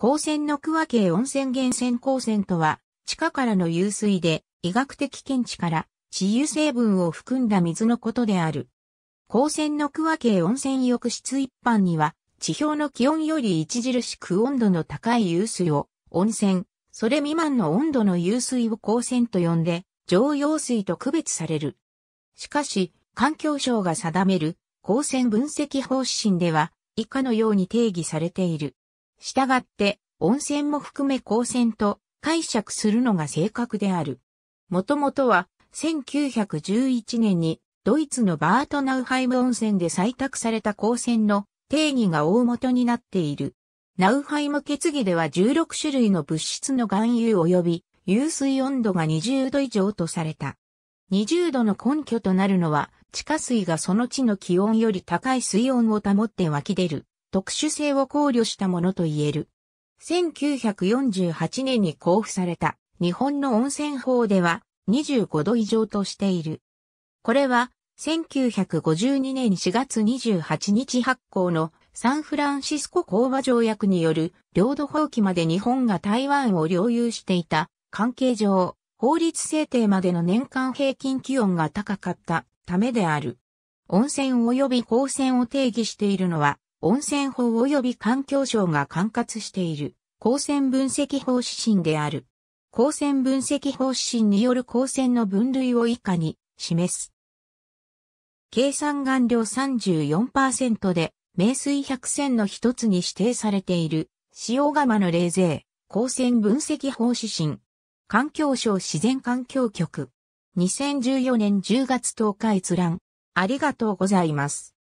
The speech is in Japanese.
光線の区分け温泉源泉光線とは、地下からの湧水で医学的見地から治癒成分を含んだ水のことである。光線の区分け温泉浴室一般には、地表の気温より著しく温度の高い湧水を温泉、それ未満の温度の湧水を光線と呼んで、常用水と区別される。しかし、環境省が定める光線分析方針では、以下のように定義されている。従って、温泉も含め光線と解釈するのが正確である。もともとは、1911年にドイツのバートナウハイム温泉で採択された光線の定義が大元になっている。ナウハイム決議では16種類の物質の含有及び湧水温度が20度以上とされた。20度の根拠となるのは、地下水がその地の気温より高い水温を保って湧き出る。特殊性を考慮したものと言える。1948年に交付された日本の温泉法では25度以上としている。これは1952年4月28日発行のサンフランシスコ講和条約による領土放棄まで日本が台湾を領有していた関係上、法律制定までの年間平均気温が高かったためである。温泉及び光線を定義しているのは温泉法及び環境省が管轄している、光線分析法指針である。光線分析法指針による光線の分類を以下に示す。計算顔料34%で、名水百選の一つに指定されている、塩釜の冷税、光線分析法指針。環境省自然環境局。2014年10月10日閲覧。ありがとうございます。